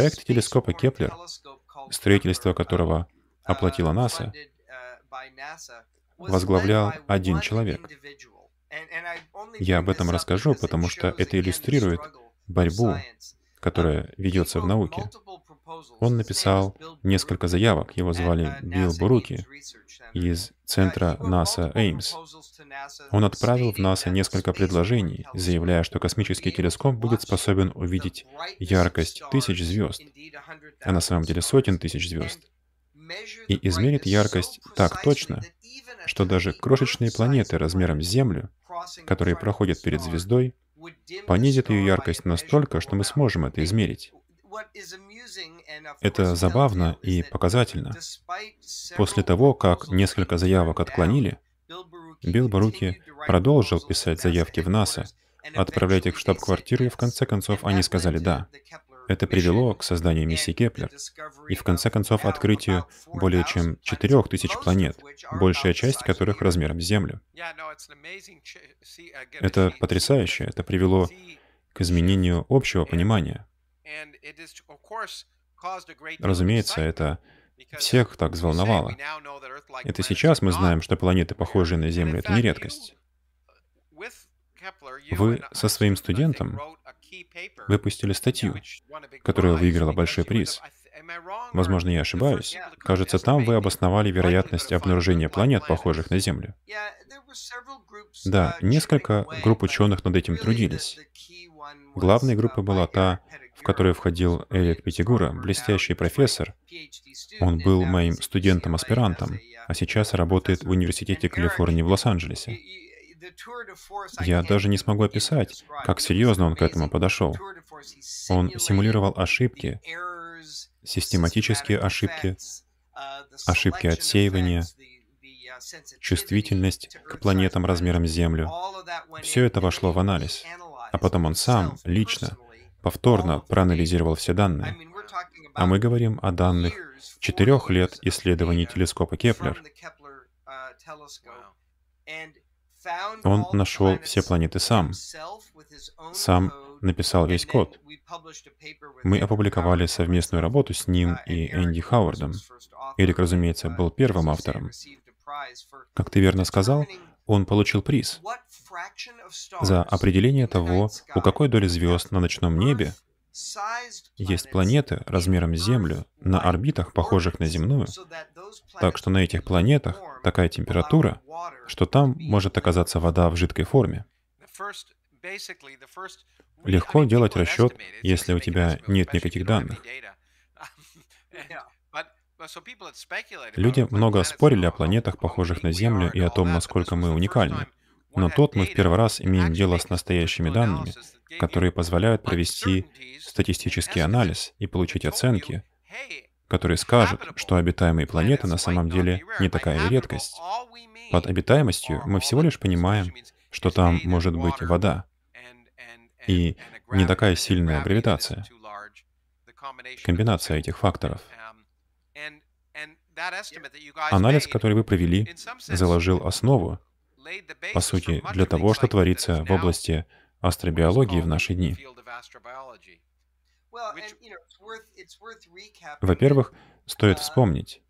Проект телескопа Кеплер, строительство которого оплатила НАСА, возглавлял один человек. Я об этом расскажу, потому что это иллюстрирует борьбу, которая ведется в науке. Он написал несколько заявок. Его звали Билл Буруки из центра НАСА Эймс. Он отправил в НАСА несколько предложений, заявляя, что космический телескоп будет способен увидеть яркость тысяч звезд, а на самом деле сотен тысяч звезд, и измерит яркость так точно, что даже крошечные планеты размером с Землю, которые проходят перед звездой, понизят ее яркость настолько, что мы сможем это измерить. Это забавно и показательно. После того, как несколько заявок отклонили, Билл Баруки продолжил писать заявки в НАСА, отправлять их в штаб-квартиру, и в конце концов они сказали «да». Это привело к созданию миссии Кеплер и, в конце концов, открытию более чем 4000 планет, большая часть которых размером с Землю. Это потрясающе, это привело к изменению общего понимания. Разумеется, это всех так взволновало. Это сейчас мы знаем, что планеты, похожие на Землю, это не редкость. Uh, вы со своим студентом выпустили статью, которая выиграла большой приз. Возможно, я ошибаюсь. Кажется, там вы обосновали вероятность обнаружения планет, похожих на Землю. Да, uh, несколько групп ученых над этим трудились. Главной группой uh, была та, в который входил Эрик Пятигура, блестящий профессор. Он был моим студентом-аспирантом, а сейчас работает в Университете Калифорнии в Лос-Анджелесе. Я даже не смогу описать, как серьезно он к этому подошел. Он симулировал ошибки, систематические ошибки, ошибки отсеивания, чувствительность к планетам размером с Землю. Все это вошло в анализ. А потом он сам, лично, повторно проанализировал все данные. А мы говорим о данных четырех лет исследований телескопа Кеплер. Uh, он нашел все планеты сам, сам написал весь код. Мы опубликовали совместную работу с ним uh, и Энди Хауардом. Эрик, разумеется, uh, был первым автором. Как ты верно сказал, он получил приз за определение того, у какой доли звезд на ночном небе есть планеты размером с Землю на орбитах, похожих на земную, так что на этих планетах такая температура, что там может оказаться вода в жидкой форме. Легко делать расчет, если у тебя нет никаких данных. Люди много спорили о планетах, похожих на Землю, и о том, насколько мы уникальны. Но тут мы в первый раз имеем дело с настоящими данными, которые позволяют провести статистический анализ и получить оценки, которые скажут, что обитаемые планеты на самом деле не такая редкость. Под обитаемостью мы всего лишь понимаем, что там может быть вода и не такая сильная гравитация. Комбинация этих факторов. Анализ, который вы провели, заложил основу по сути, для того, что творится в области астробиологии в наши дни. Во-первых, стоит вспомнить,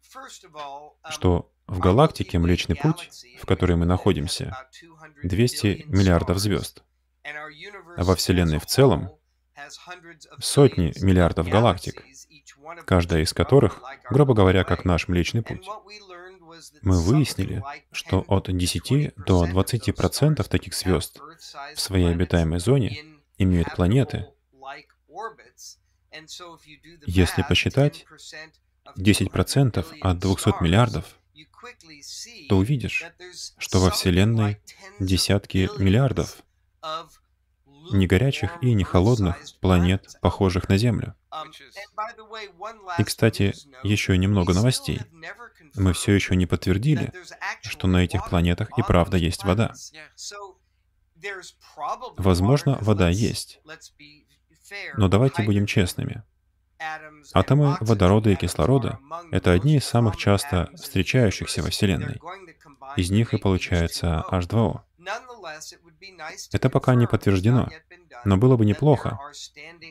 что в галактике Млечный Путь, в которой мы находимся, 200 миллиардов звезд, а во Вселенной в целом сотни миллиардов галактик, каждая из которых, грубо говоря, как наш Млечный Путь мы выяснили, что от 10 до 20% таких звезд в своей обитаемой зоне имеют планеты. Если посчитать 10% от 200 миллиардов, то увидишь, что во Вселенной десятки миллиардов не горячих и не холодных планет, похожих на Землю. И, кстати, еще немного новостей мы все еще не подтвердили, что на этих планетах и правда есть вода. Возможно, вода есть. Но давайте будем честными. Атомы водорода и кислорода — это одни из самых часто встречающихся во Вселенной. Из них и получается H2O. Это пока не подтверждено, но было бы неплохо,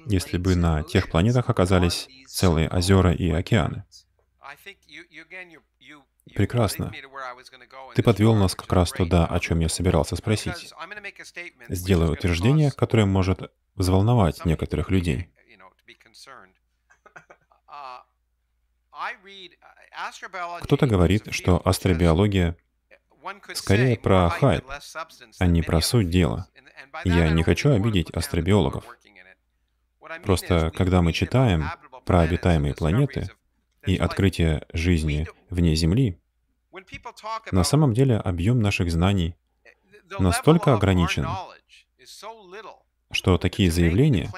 если бы на тех планетах оказались целые озера и океаны. Прекрасно. Ты подвел нас как раз туда, о чем я собирался спросить. Сделаю утверждение, которое может взволновать некоторых людей. Uh, uh, Кто-то говорит, что астробиология скорее про хайп, а не про суть дела. Я не хочу обидеть астробиологов. Просто когда мы читаем про обитаемые планеты, и открытие жизни вне Земли, на самом деле объем наших знаний настолько ограничен, что такие заявления,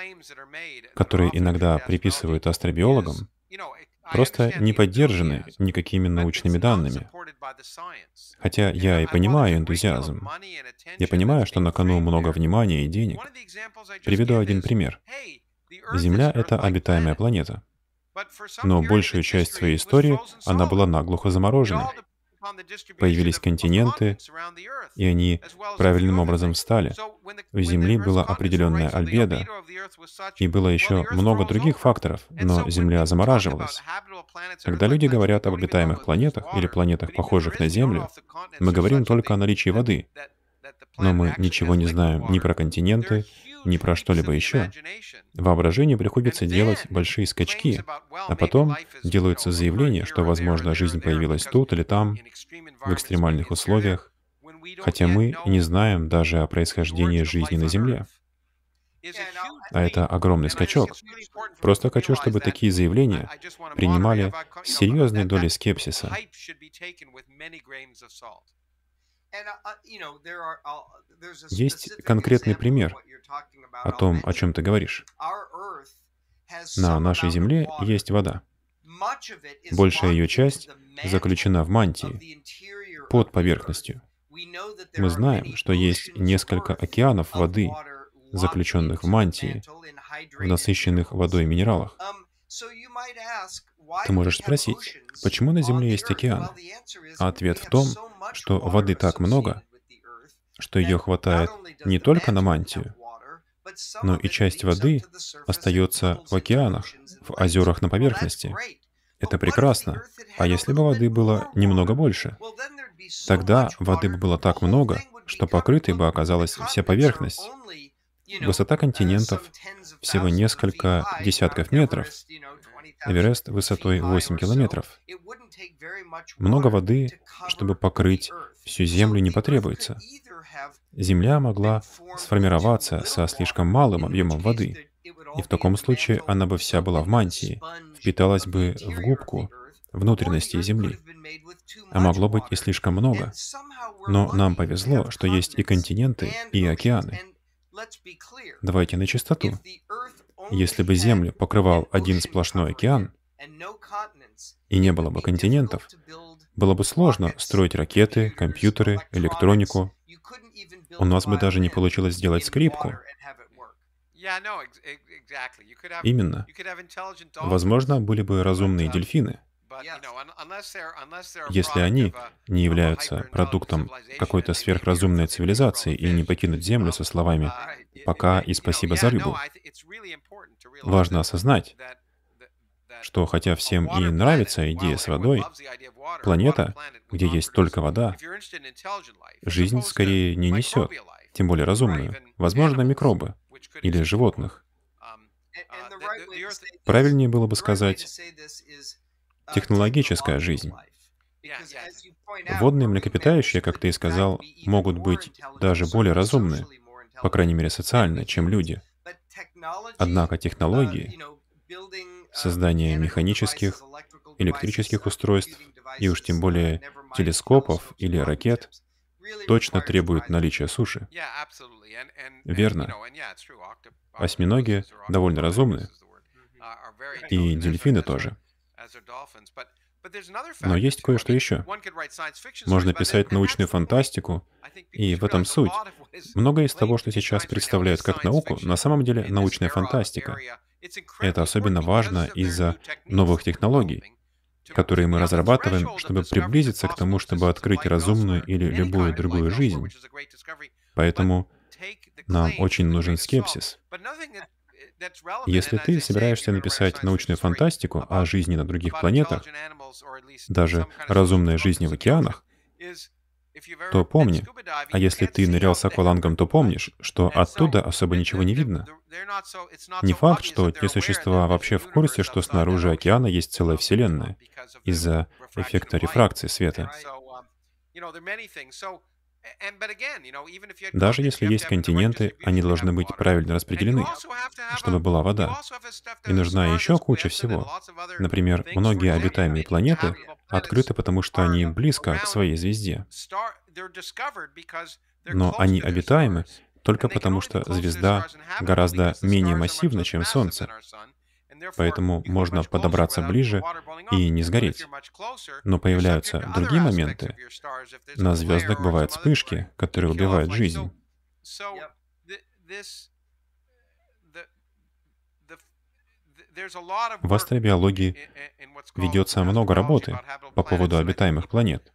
которые иногда приписывают астробиологам, просто не поддержаны никакими научными данными. Хотя я и понимаю энтузиазм. Я понимаю, что на кону много внимания и денег. Приведу один пример. Земля — это обитаемая планета. Но большую часть своей истории она была наглухо заморожена. Появились континенты, и они правильным образом встали. У Земли была определенная альбедо, и было еще много других факторов, но Земля замораживалась. Когда люди говорят об обитаемых планетах или планетах, похожих на Землю, мы говорим только о наличии воды, но мы ничего не знаем ни про континенты, ни про что-либо еще. Воображению приходится делать большие скачки, а потом делаются заявления, что, возможно, жизнь появилась тут или там, в экстремальных условиях, хотя мы не знаем даже о происхождении жизни на Земле. А это огромный скачок. Просто хочу, чтобы такие заявления принимали серьезные доли скепсиса. Есть конкретный пример о том, о чем ты говоришь. На нашей Земле есть вода. Большая ее часть заключена в мантии, под поверхностью. Мы знаем, что есть несколько океанов воды, заключенных в мантии, в насыщенных водой минералах. Um, ты можешь спросить, почему на Земле есть океан? А ответ в том, что воды так много, что ее хватает не только на мантию, но и часть воды остается в океанах, в озерах на поверхности. Это прекрасно. А если бы воды было немного больше? Тогда воды бы было так много, что покрытой бы оказалась вся поверхность. Высота континентов всего несколько десятков метров. Эверест высотой 8 километров. Много воды, чтобы покрыть всю землю, не потребуется. Земля могла сформироваться со слишком малым объемом воды, и в таком случае она бы вся была в мантии, впиталась бы в губку внутренности Земли. А могло быть и слишком много. Но нам повезло, что есть и континенты, и океаны. Давайте на чистоту. Если бы Землю покрывал один сплошной океан, и не было бы континентов, было бы сложно строить ракеты, компьютеры, электронику, у нас бы даже не получилось сделать скрипку. Именно. Возможно, были бы разумные дельфины. Если они не являются продуктом какой-то сверхразумной цивилизации и не покинут Землю со словами uh, «пока» и «спасибо за рыбу», важно осознать, что хотя всем и нравится идея с водой, планета, где есть только вода, жизнь скорее не несет, тем более разумную, возможно, микробы или животных. Правильнее было бы сказать uh, «технологическая жизнь». Водные млекопитающие, как ты и сказал, могут быть даже более разумны, по крайней мере социально, чем люди. Однако uh, технологии, создание механических, электрических устройств, и уж тем более телескопов или ракет, точно требует наличия суши. Верно. Осьминоги довольно разумны. И дельфины тоже. Но есть кое-что еще. Можно писать научную фантастику, и в этом суть. Многое из того, что сейчас представляют как науку, на самом деле научная фантастика. Это особенно важно из-за новых технологий, которые мы разрабатываем, чтобы приблизиться к тому, чтобы открыть разумную или любую другую жизнь. Поэтому нам очень нужен скепсис. Если ты собираешься написать научную фантастику о жизни на других планетах, даже разумной жизни в океанах, то помни, а если ты нырял с аквалангом, то помнишь, что оттуда особо ничего не видно. Не факт, что те существа вообще в курсе, что снаружи океана есть целая Вселенная из-за эффекта рефракции света. Um, даже если есть континенты, они должны быть правильно распределены, чтобы была вода. И нужна еще куча всего. Например, многие обитаемые планеты открыты, потому что они близко к своей звезде. Но они обитаемы только потому, что звезда гораздо менее массивна, чем Солнце, поэтому можно подобраться ближе и не сгореть. Но появляются другие моменты. На звездах бывают вспышки, которые убивают жизнь. В астробиологии ведется много работы по поводу обитаемых планет,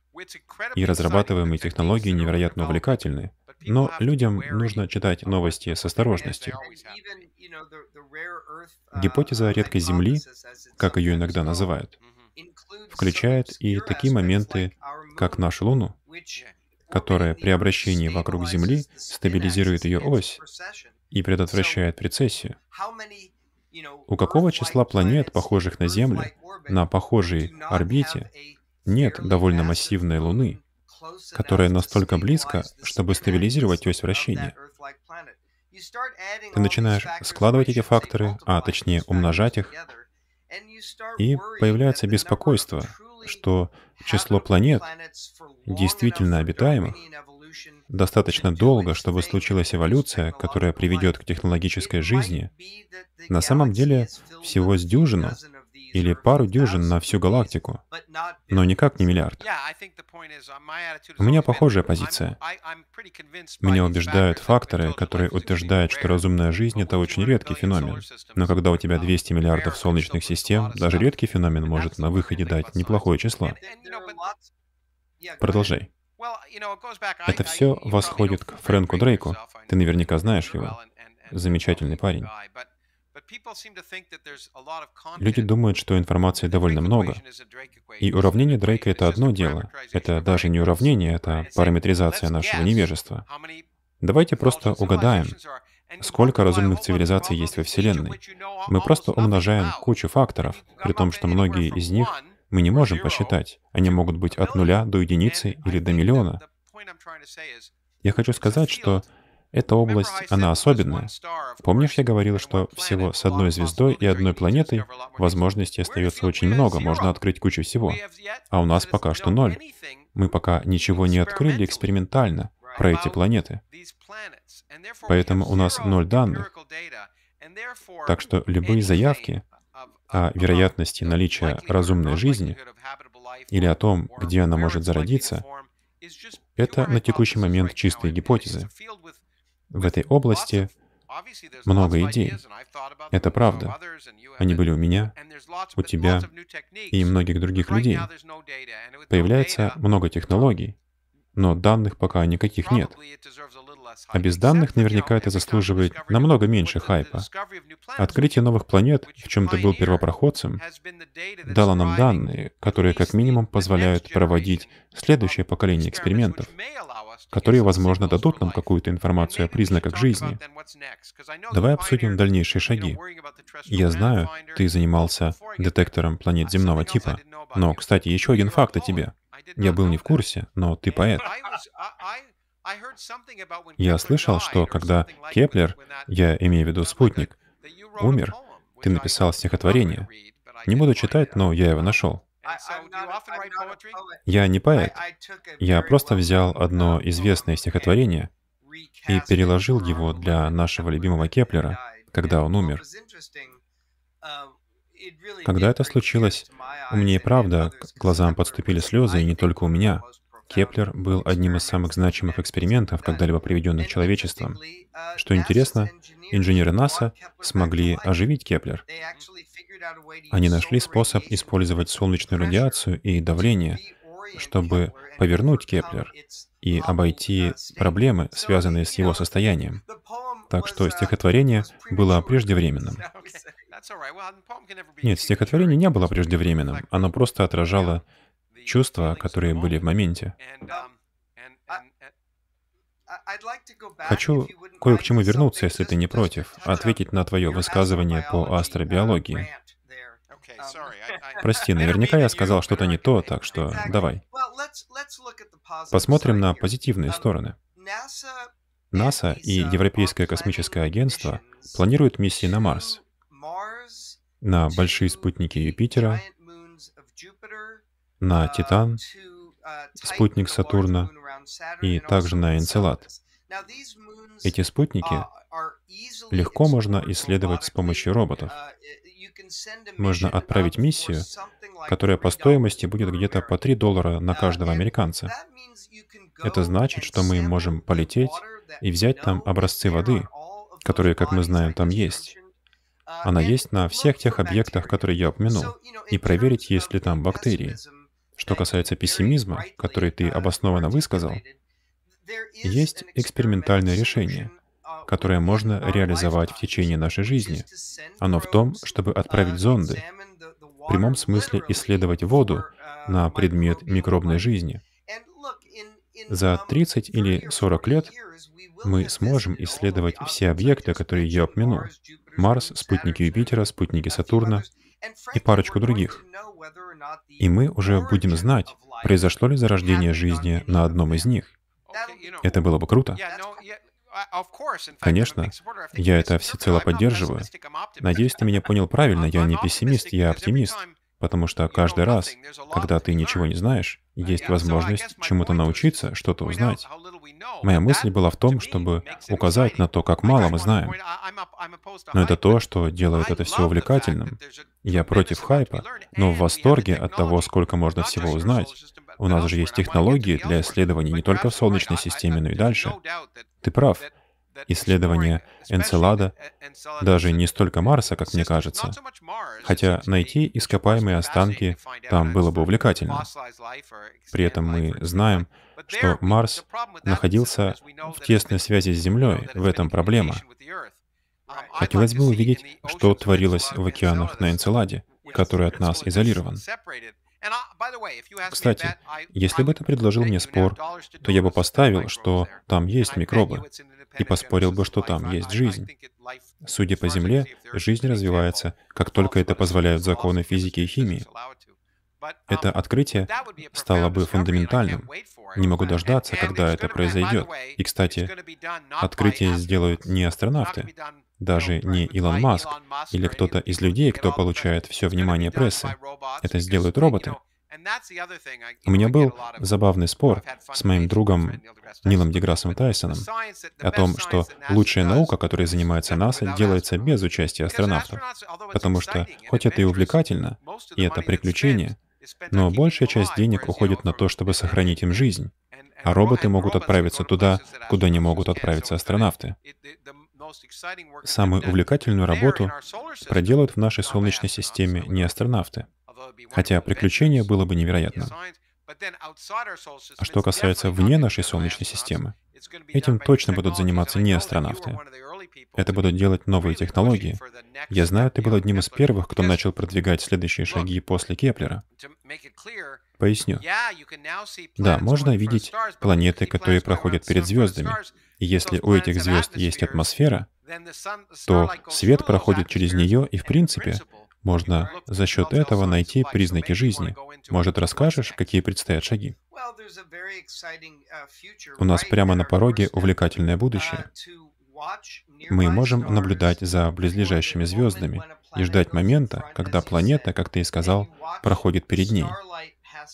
и разрабатываемые технологии невероятно увлекательны, но людям нужно читать новости с осторожностью. Uh, Гипотеза редкой Земли, как ее иногда называют, mm-hmm, включает и такие моменты, как нашу Луну, которая при обращении вокруг Земли стабилизирует ее ось и предотвращает прецессию. У какого числа планет, похожих на Землю, на похожей орбите, нет довольно массивной Луны, которая настолько близко, чтобы стабилизировать ось вращения. Ты начинаешь складывать эти факторы, а точнее умножать их, и появляется беспокойство, что число планет, действительно обитаемых, достаточно долго, чтобы случилась эволюция, которая приведет к технологической жизни, на самом деле всего с дюжину или пару дюжин на всю галактику, но никак не миллиард. У меня похожая позиция. Меня убеждают факторы, которые утверждают, что разумная жизнь — это очень редкий феномен. Но когда у тебя 200 миллиардов солнечных систем, даже редкий феномен может на выходе дать неплохое число. Продолжай. Это все восходит к Фрэнку Дрейку. Ты наверняка знаешь его. Замечательный парень. Люди думают, что информации довольно много. И уравнение Дрейка — это одно дело. Это даже не уравнение, это параметризация нашего невежества. Давайте просто угадаем, сколько разумных цивилизаций есть во Вселенной. Мы просто умножаем кучу факторов, при том, что многие из них мы не можем посчитать. Они могут быть от нуля до единицы или до миллиона. Я хочу сказать, что эта область, она особенная. Помнишь, я говорил, что всего с одной звездой и одной планетой возможностей остается очень много, можно открыть кучу всего. А у нас пока что ноль. Мы пока ничего не открыли экспериментально про эти планеты. Поэтому у нас ноль данных. Так что любые заявки о вероятности наличия разумной жизни или о том, где она может зародиться, это на текущий момент чистые гипотезы в этой области много идей. Это правда. Они были у меня, у тебя и многих других людей. Появляется много технологий, но данных пока никаких нет. А без данных наверняка это заслуживает намного меньше хайпа. Открытие новых планет, в чем ты был первопроходцем, дало нам данные, которые как минимум позволяют проводить следующее поколение экспериментов, которые, возможно, дадут нам какую-то информацию о признаках жизни. Давай обсудим дальнейшие шаги. Я знаю, ты занимался детектором планет земного типа, но, кстати, еще один факт о тебе. Я был не в курсе, но ты поэт. Я слышал, что когда Кеплер, я имею в виду спутник, умер, ты написал стихотворение. Не буду читать, но я его нашел. Я не поэт. Я просто взял одно uh, известное стихотворение и переложил его для нашего любимого Кеплера, когда он умер. Uh, когда это случилось, у меня и правда к глазам подступили слезы, и не только у меня. Кеплер был одним из самых значимых экспериментов, когда-либо проведенных человечеством. Что интересно, инженеры НАСА смогли оживить Кеплер. Они нашли способ использовать солнечную радиацию и давление, чтобы повернуть Кеплер и обойти проблемы, связанные с его состоянием. Так что стихотворение было преждевременным. Нет, стихотворение не было преждевременным, оно просто отражало чувства, которые были в моменте. Хочу кое к чему вернуться, если ты не против, ответить на твое высказывание по uh, астробиологии. Um, Прости, наверняка я сказал что-то не то, так что давай. Посмотрим на позитивные um, стороны. НАСА и uh, Европейское космическое агентство планируют миссии на Марс, на большие спутники Юпитера, на Титан, спутник Сатурна и также на Энцелад. Эти спутники легко можно исследовать с помощью роботов. Можно отправить миссию, которая по стоимости будет где-то по 3 доллара на каждого американца. Это значит, что мы можем полететь и взять там образцы воды, которые, как мы знаем, там есть. Она есть на всех тех объектах, которые я упомянул, и проверить, есть ли там бактерии. Что касается пессимизма, который ты обоснованно высказал, есть экспериментальное решение, которое можно реализовать в течение нашей жизни. Оно в том, чтобы отправить зонды, в прямом смысле исследовать воду на предмет микробной жизни. За 30 или 40 лет мы сможем исследовать все объекты, которые я упомянул. Марс, спутники Юпитера, спутники Сатурна — и парочку других. И мы уже будем знать, произошло ли зарождение жизни на одном из них. Это было бы круто. Конечно, я это всецело поддерживаю. Надеюсь, ты меня понял правильно, я не пессимист, я оптимист. Потому что каждый раз, когда ты ничего не знаешь, есть возможность чему-то научиться, что-то узнать. Моя мысль была в том, чтобы указать на то, как мало мы знаем. Но это то, что делает это все увлекательным. Я против хайпа, но в восторге от того, сколько можно всего узнать. У нас же есть технологии для исследований не только в Солнечной системе, но и дальше. Ты прав исследования Энцелада, даже не столько Марса, как мне кажется, хотя найти ископаемые останки там было бы увлекательно. При этом мы знаем, что Марс находился в тесной связи с Землей, в этом проблема. Хотелось бы увидеть, что творилось в океанах на Энцеладе, который от нас изолирован. Кстати, если бы ты предложил мне спор, то я бы поставил, что там есть микробы и поспорил бы, что там есть жизнь. Судя по Земле, жизнь развивается, как только это позволяют законы физики и химии. Это открытие стало бы фундаментальным. Не могу дождаться, когда это произойдет. И, кстати, открытие сделают не астронавты, даже не Илон Маск или кто-то из людей, кто получает все внимание прессы. Это сделают роботы. У меня был забавный спор с моим другом Нилом Деграссом Тайсоном о том, что лучшая наука, которой занимается НАСА, делается без участия астронавтов. Потому что, хоть это и увлекательно, и это приключение, но большая часть денег уходит на то, чтобы сохранить им жизнь. А роботы могут отправиться туда, куда не могут отправиться астронавты. Самую увлекательную работу проделают в нашей Солнечной системе не астронавты, Хотя приключение было бы невероятно. А что касается вне нашей Солнечной системы, этим точно будут заниматься не астронавты. Это будут делать новые технологии. Я знаю, ты был одним из первых, кто начал продвигать следующие шаги после Кеплера. Поясню. Да, можно видеть планеты, которые проходят перед звездами. И если у этих звезд есть атмосфера, то свет проходит через нее, и в принципе можно за счет этого найти признаки жизни. Может, расскажешь, какие предстоят шаги? У нас прямо на пороге увлекательное будущее. Мы можем наблюдать за близлежащими звездами и ждать момента, когда планета, как ты и сказал, проходит перед ней.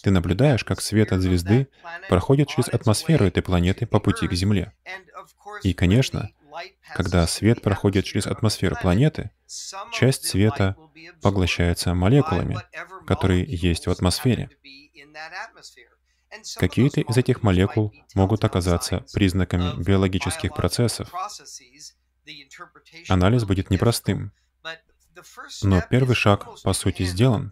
Ты наблюдаешь, как свет от звезды проходит через атмосферу этой планеты по пути к Земле. И, конечно, когда свет проходит через атмосферу планеты, часть света поглощается молекулами, которые есть в атмосфере. Какие-то из этих молекул могут оказаться признаками биологических процессов. Анализ будет непростым, но первый шаг, по сути, сделан.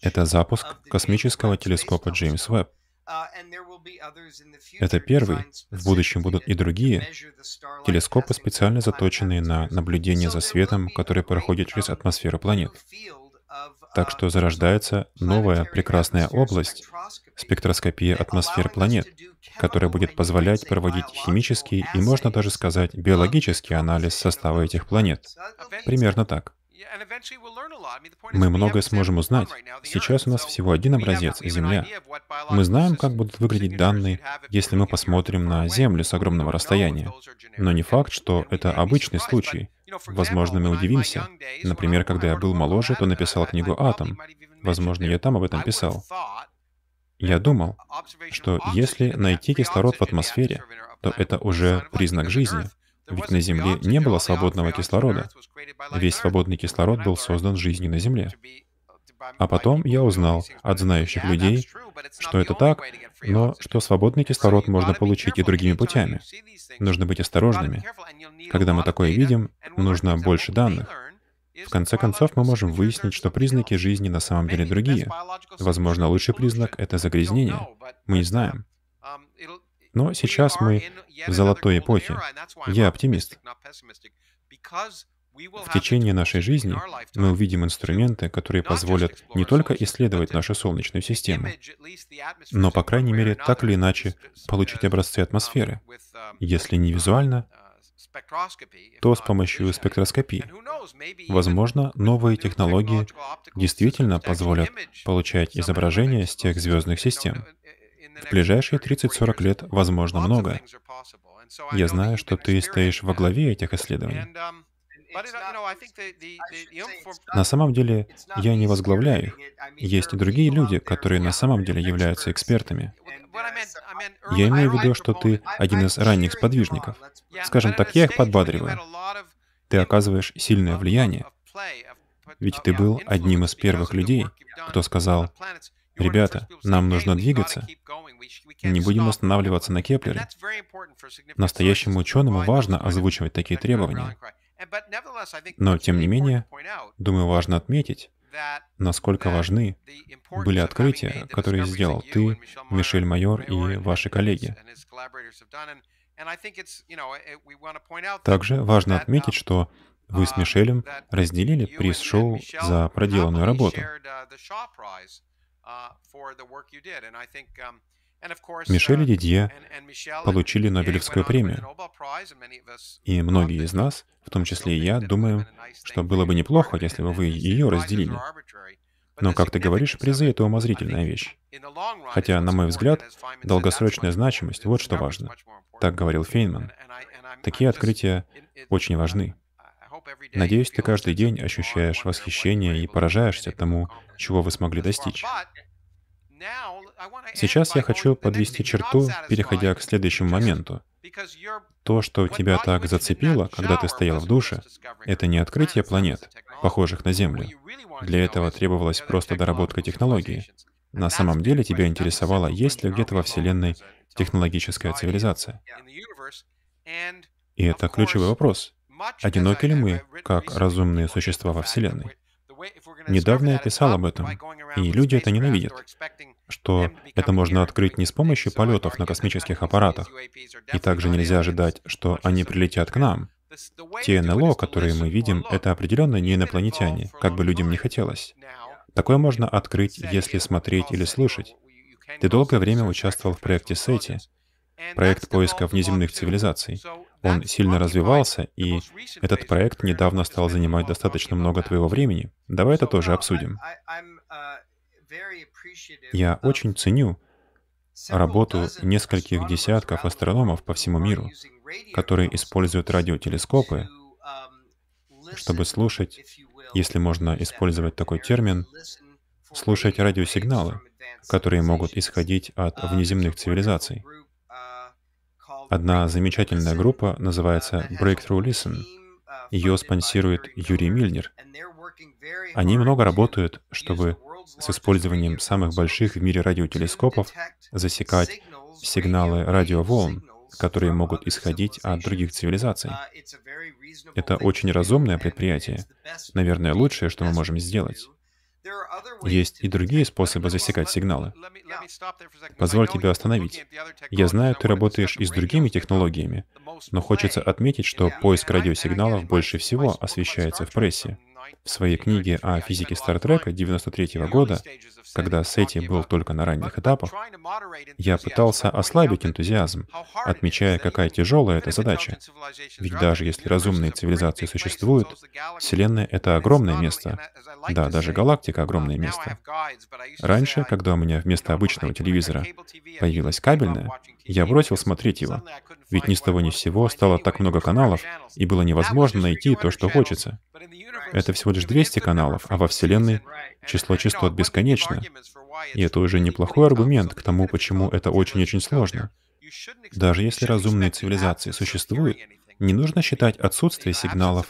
Это запуск космического телескопа Джеймс Вебб. Это первый. В будущем будут и другие телескопы, специально заточенные на наблюдение за светом, который проходит через um, атмосферу планет. Так uh, что зарождается новая прекрасная область — спектроскопия атмосфер планет, которая будет позволять проводить химический и, можно даже сказать, um, биологический анализ состава этих планет. Примерно так. Мы многое сможем узнать. Сейчас у нас всего один образец — Земля. Мы знаем, как будут выглядеть данные, если мы посмотрим на Землю с огромного расстояния. Но не факт, что это обычный случай. Возможно, мы удивимся. Например, когда я был моложе, то написал книгу «Атом». Возможно, я там об этом писал. Я думал, что если найти кислород в атмосфере, то это уже признак жизни. Ведь на Земле не было свободного кислорода. Весь свободный кислород был создан жизнью на Земле. А потом я узнал от знающих людей, что это так, но что свободный кислород можно получить и другими путями. Нужно быть осторожными. Когда мы такое видим, нужно больше данных. В конце концов, мы можем выяснить, что признаки жизни на самом деле другие. Возможно, лучший признак — это загрязнение. Мы не знаем. Но сейчас мы в золотой эпохе. Я оптимист. В течение нашей жизни мы увидим инструменты, которые позволят не только исследовать нашу Солнечную систему, но, по крайней мере, так или иначе, получить образцы атмосферы, если не визуально, то с помощью спектроскопии. Возможно, новые технологии действительно позволят получать изображения с тех звездных систем, в ближайшие 30-40 лет возможно много. Я знаю, что ты стоишь во главе этих исследований. На самом деле, я не возглавляю их. Есть и другие люди, которые на самом деле являются экспертами. Я имею в виду, что ты один из ранних сподвижников. Скажем так, я их подбадриваю. Ты оказываешь сильное влияние. Ведь ты был одним из первых людей, кто сказал, Ребята, нам нужно двигаться. Не будем останавливаться на Кеплере. Настоящему ученому важно озвучивать такие требования. Но, тем не менее, думаю, важно отметить, насколько важны были открытия, которые сделал ты, Мишель Майор и ваши коллеги. Также важно отметить, что вы с Мишелем разделили приз-шоу за проделанную работу. Мишель uh, um, uh, и Дидье получили Нобелевскую премию. И многие из нас, в том числе и я, думаем, что было бы неплохо, если бы вы ее разделили. Но, как ты говоришь, призы — это умозрительная вещь. Хотя, на мой взгляд, долгосрочная значимость — вот что важно. Так говорил Фейнман. Такие открытия очень важны. Надеюсь, ты каждый день ощущаешь восхищение и поражаешься тому, чего вы смогли достичь. Сейчас я хочу подвести черту, переходя к следующему моменту. То, что тебя так зацепило, когда ты стоял в душе, это не открытие планет, похожих на Землю. Для этого требовалась просто доработка технологии. На самом деле тебя интересовало, есть ли где-то во Вселенной технологическая цивилизация. И это ключевой вопрос. Одиноки ли мы, как разумные существа во Вселенной? Недавно я писал об этом, и люди это ненавидят, что это можно открыть не с помощью полетов на космических аппаратах, и также нельзя ожидать, что они прилетят к нам. Те НЛО, которые мы видим, это определенно не инопланетяне, как бы людям не хотелось. Такое можно открыть, если смотреть или слышать. Ты долгое время участвовал в проекте SETI, проект поиска внеземных цивилизаций. Он сильно развивался, и этот проект недавно стал занимать достаточно много твоего времени. Давай это тоже обсудим. Я очень ценю работу нескольких десятков астрономов по всему миру, которые используют радиотелескопы, чтобы слушать, если можно использовать такой термин, слушать радиосигналы, которые могут исходить от внеземных цивилизаций. Одна замечательная группа uh, называется Breakthrough Listen. Uh, Ее спонсирует Юрий Мильнер. Они много работают, чтобы с использованием самых больших в мире радиотелескопов засекать сигналы радиоволн, которые могут исходить от других цивилизаций. Uh, Это очень разумное предприятие, наверное, лучшее, что мы можем сделать. Есть и другие способы засекать сигналы. Позволь тебе остановить. Я знаю, ты работаешь и с другими технологиями, но хочется отметить, что поиск радиосигналов больше всего освещается в прессе в своей книге о физике Стартрека 93 -го года, когда Сети был только на ранних этапах, я пытался ослабить энтузиазм, отмечая, какая тяжелая эта задача. Ведь даже если разумные цивилизации существуют, Вселенная — это огромное место. Да, даже галактика — огромное место. Раньше, когда у меня вместо обычного телевизора появилась кабельная, я бросил смотреть его. Ведь ни с того ни с сего стало так много каналов, и было невозможно найти то, что хочется. Это всего лишь 200 каналов, а во Вселенной число частот бесконечно. И это уже неплохой аргумент к тому, почему это очень-очень сложно. Даже если разумные цивилизации существуют, не нужно считать отсутствие сигналов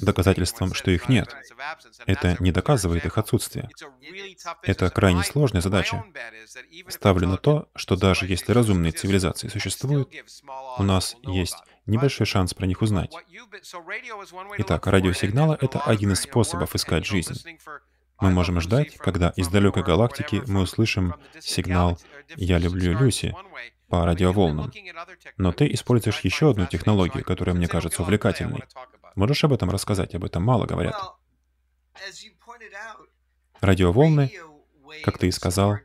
доказательством, что их нет. Это не доказывает их отсутствие. Это крайне сложная задача. Ставлю на то, что даже если разумные цивилизации существуют, у нас есть небольшой шанс про них узнать. Итак, радиосигналы — это один из способов искать жизнь. Мы можем ждать, когда из далекой галактики мы услышим сигнал «Я люблю Люси», по радиоволнам. Но ты используешь еще одну технологию, которая мне кажется увлекательной. Можешь об этом рассказать? Об этом мало говорят. Радиоволны, как ты и сказал,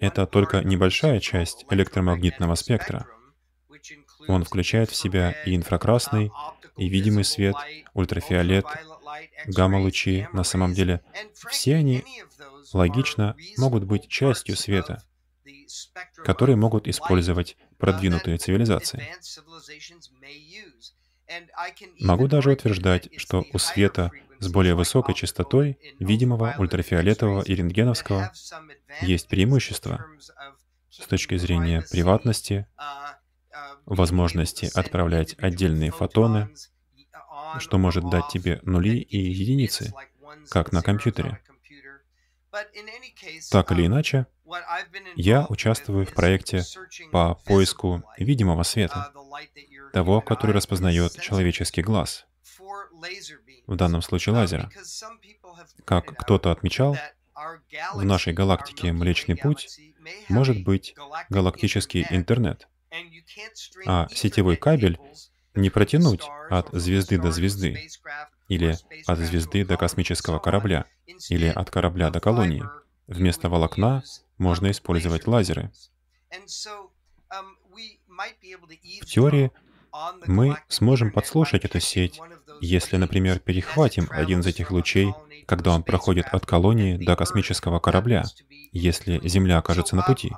это только небольшая часть электромагнитного спектра. Он включает в себя и инфракрасный, и видимый свет, ультрафиолет, гамма-лучи на самом деле. Все они, логично, могут быть частью света которые могут использовать продвинутые цивилизации. Могу даже утверждать, что у света с более высокой частотой видимого, ультрафиолетового и рентгеновского есть преимущество с точки зрения приватности, возможности отправлять отдельные фотоны, что может дать тебе нули и единицы, как на компьютере. Так или иначе, я участвую в проекте по поиску видимого uh, света, того, который распознает человеческий глаз, в данном случае uh, лазера. Как кто-то отмечал, в нашей галактике Млечный Путь может быть галактический интернет, а сетевой кабель не протянуть от звезды до звезды, или от звезды до космического корабля, или от корабля до колонии. Вместо волокна можно использовать лазеры. В теории мы сможем подслушать эту сеть, если, например, перехватим один из этих лучей, когда он проходит от колонии до космического корабля, если Земля окажется на пути.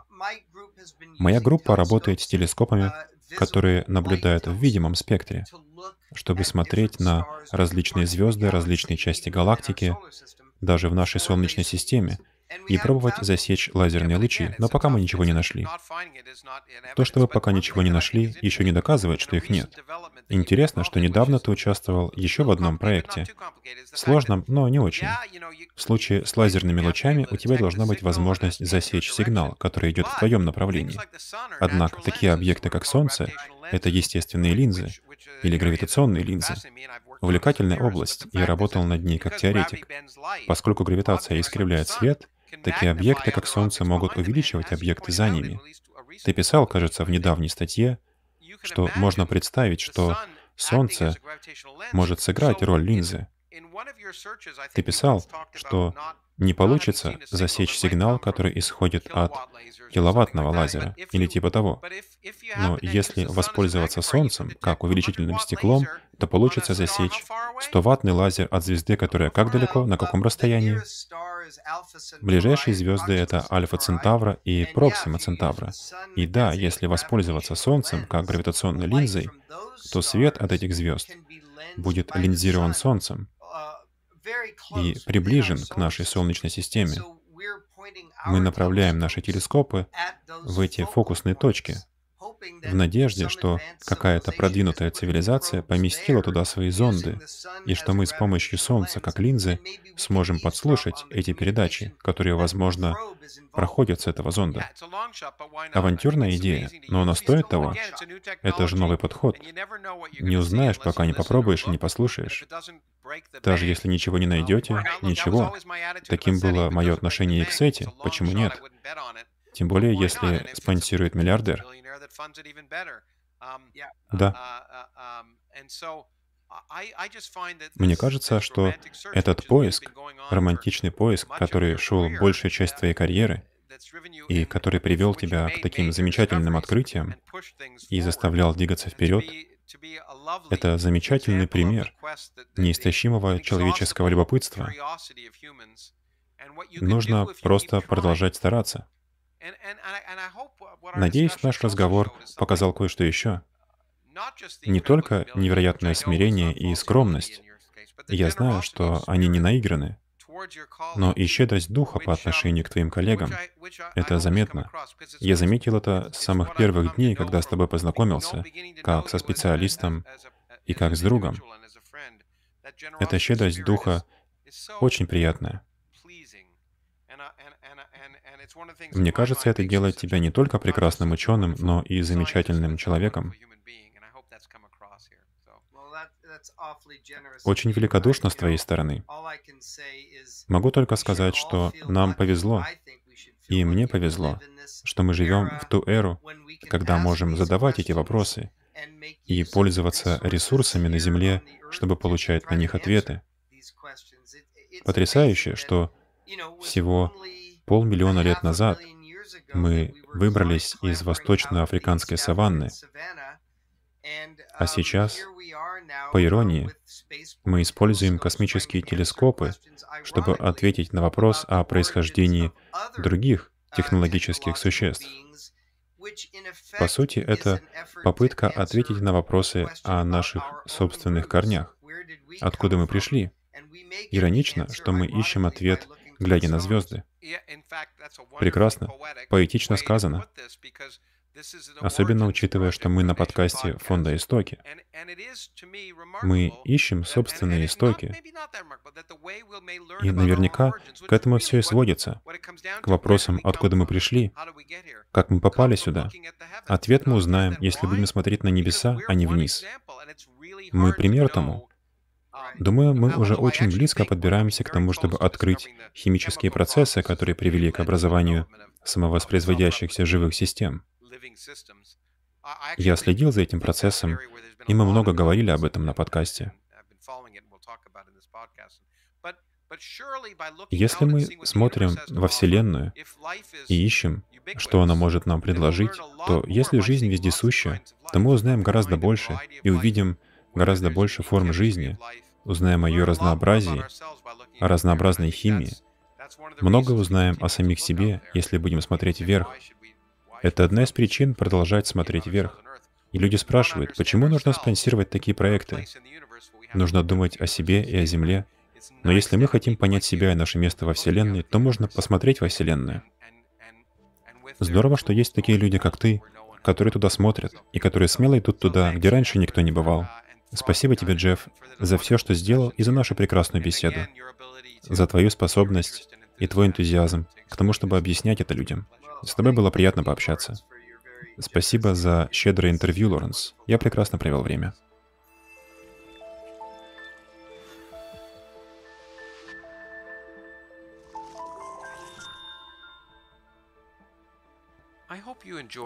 Моя группа работает с телескопами, которые наблюдают в видимом спектре, чтобы смотреть на различные звезды, различные части галактики, даже в нашей Солнечной системе — и пробовать засечь лазерные лучи, но пока мы ничего не нашли. То, что вы пока ничего не нашли, еще не доказывает, что их нет. Интересно, что недавно ты участвовал еще в одном проекте. Сложном, но не очень. В случае с лазерными лучами у тебя должна быть возможность засечь сигнал, который идет в твоем направлении. Однако такие объекты, как Солнце, это естественные линзы или гравитационные линзы. Увлекательная область, я работал над ней как теоретик. Поскольку гравитация искривляет свет, Такие объекты, как Солнце, могут увеличивать объекты за ними. Ты писал, кажется, в недавней статье, что можно представить, что Солнце может сыграть роль линзы. Ты писал, что не получится засечь сигнал, который исходит от киловаттного лазера или типа того. Но если воспользоваться Солнцем как увеличительным стеклом, то получится засечь 100-ваттный лазер от звезды, которая как далеко, на каком расстоянии. Ближайшие звезды — это Альфа Центавра и Проксима Центавра. И да, если воспользоваться Солнцем как гравитационной линзой, то свет от этих звезд будет линзирован Солнцем, и приближен к нашей Солнечной системе. Мы направляем наши телескопы в эти фокусные точки, в надежде, что какая-то продвинутая цивилизация поместила туда свои зонды, и что мы с помощью Солнца, как линзы, сможем подслушать эти передачи, которые, возможно, проходят с этого зонда. Авантюрная идея, но она стоит того. Это же новый подход. Не узнаешь, пока не попробуешь и не послушаешь. Даже если ничего не найдете, ничего. Таким было мое отношение и к Сети. Почему нет? Тем более, если спонсирует миллиардер. Да. Мне кажется, что этот поиск, романтичный поиск, который шел большую часть uh, твоей карьеры, и который привел тебя к таким замечательным открытиям и заставлял двигаться вперед, это замечательный пример неистощимого человеческого любопытства. Нужно просто продолжать стараться. Надеюсь, наш разговор показал кое-что еще. Не только невероятное смирение и скромность. Я знаю, что они не наиграны, но и щедрость духа по um, отношению к твоим коллегам. Это заметно. Я заметил это с самых первых дней, когда с тобой познакомился, как со специалистом и как с другом. Эта щедрость духа очень приятная. Мне кажется, это делает тебя не только прекрасным ученым, но и замечательным человеком. Очень великодушно с твоей стороны. Могу только сказать, что нам повезло, и мне повезло, что мы живем в ту эру, когда можем задавать эти вопросы и пользоваться ресурсами на Земле, чтобы получать на них ответы. Потрясающе, что всего полмиллиона лет назад мы выбрались из восточноафриканской саванны, а um, сейчас, по иронии, мы используем космические телескопы, чтобы ответить на вопрос о происхождении других uh, технологических существ. По сути, это попытка ответить на вопросы о наших собственных корнях, откуда мы пришли. Иронично, что мы ищем ответ глядя на звезды. Прекрасно, поэтично сказано. Особенно учитывая, что мы на подкасте фонда «Истоки». Мы ищем собственные истоки. И наверняка к этому все и сводится. К вопросам, откуда мы пришли, как мы попали сюда. Ответ мы узнаем, если будем смотреть на небеса, а не вниз. Мы пример тому. Думаю, мы уже очень близко подбираемся к тому, чтобы открыть химические процессы, которые привели к образованию самовоспроизводящихся живых систем. Я следил за этим процессом, и мы много говорили об этом на подкасте. Если мы смотрим во Вселенную и ищем, что она может нам предложить, то если жизнь вездесуща, то мы узнаем гораздо больше и увидим гораздо больше форм жизни, узнаем о ее разнообразии, о разнообразной химии. Много узнаем о самих себе, если будем смотреть вверх. Это одна из причин продолжать смотреть вверх. И люди спрашивают, почему нужно спонсировать такие проекты? Нужно думать о себе и о Земле. Но если мы хотим понять себя и наше место во Вселенной, то можно посмотреть во Вселенную. Здорово, что есть такие люди, как ты, которые туда смотрят, и которые смело идут туда, где раньше никто не бывал. Спасибо тебе, Джефф, за все, что сделал, и за нашу прекрасную беседу, за твою способность и твой энтузиазм к тому, чтобы объяснять это людям. С тобой было приятно пообщаться. Спасибо за щедрое интервью, Лоренс. Я прекрасно провел время.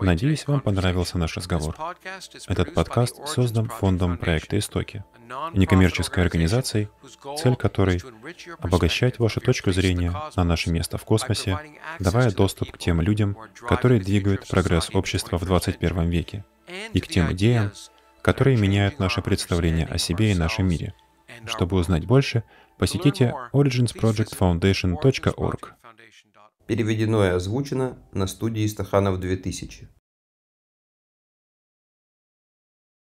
Надеюсь, вам понравился наш разговор. Этот подкаст создан фондом проекта «Истоки», некоммерческой организацией, цель которой — обогащать вашу точку зрения на наше место в космосе, давая доступ к тем людям, которые двигают прогресс общества в 21 веке, и к тем идеям, которые меняют наше представление о себе и нашем мире. Чтобы узнать больше, посетите originsprojectfoundation.org. Переведено и озвучено на студии Стаханов 2000.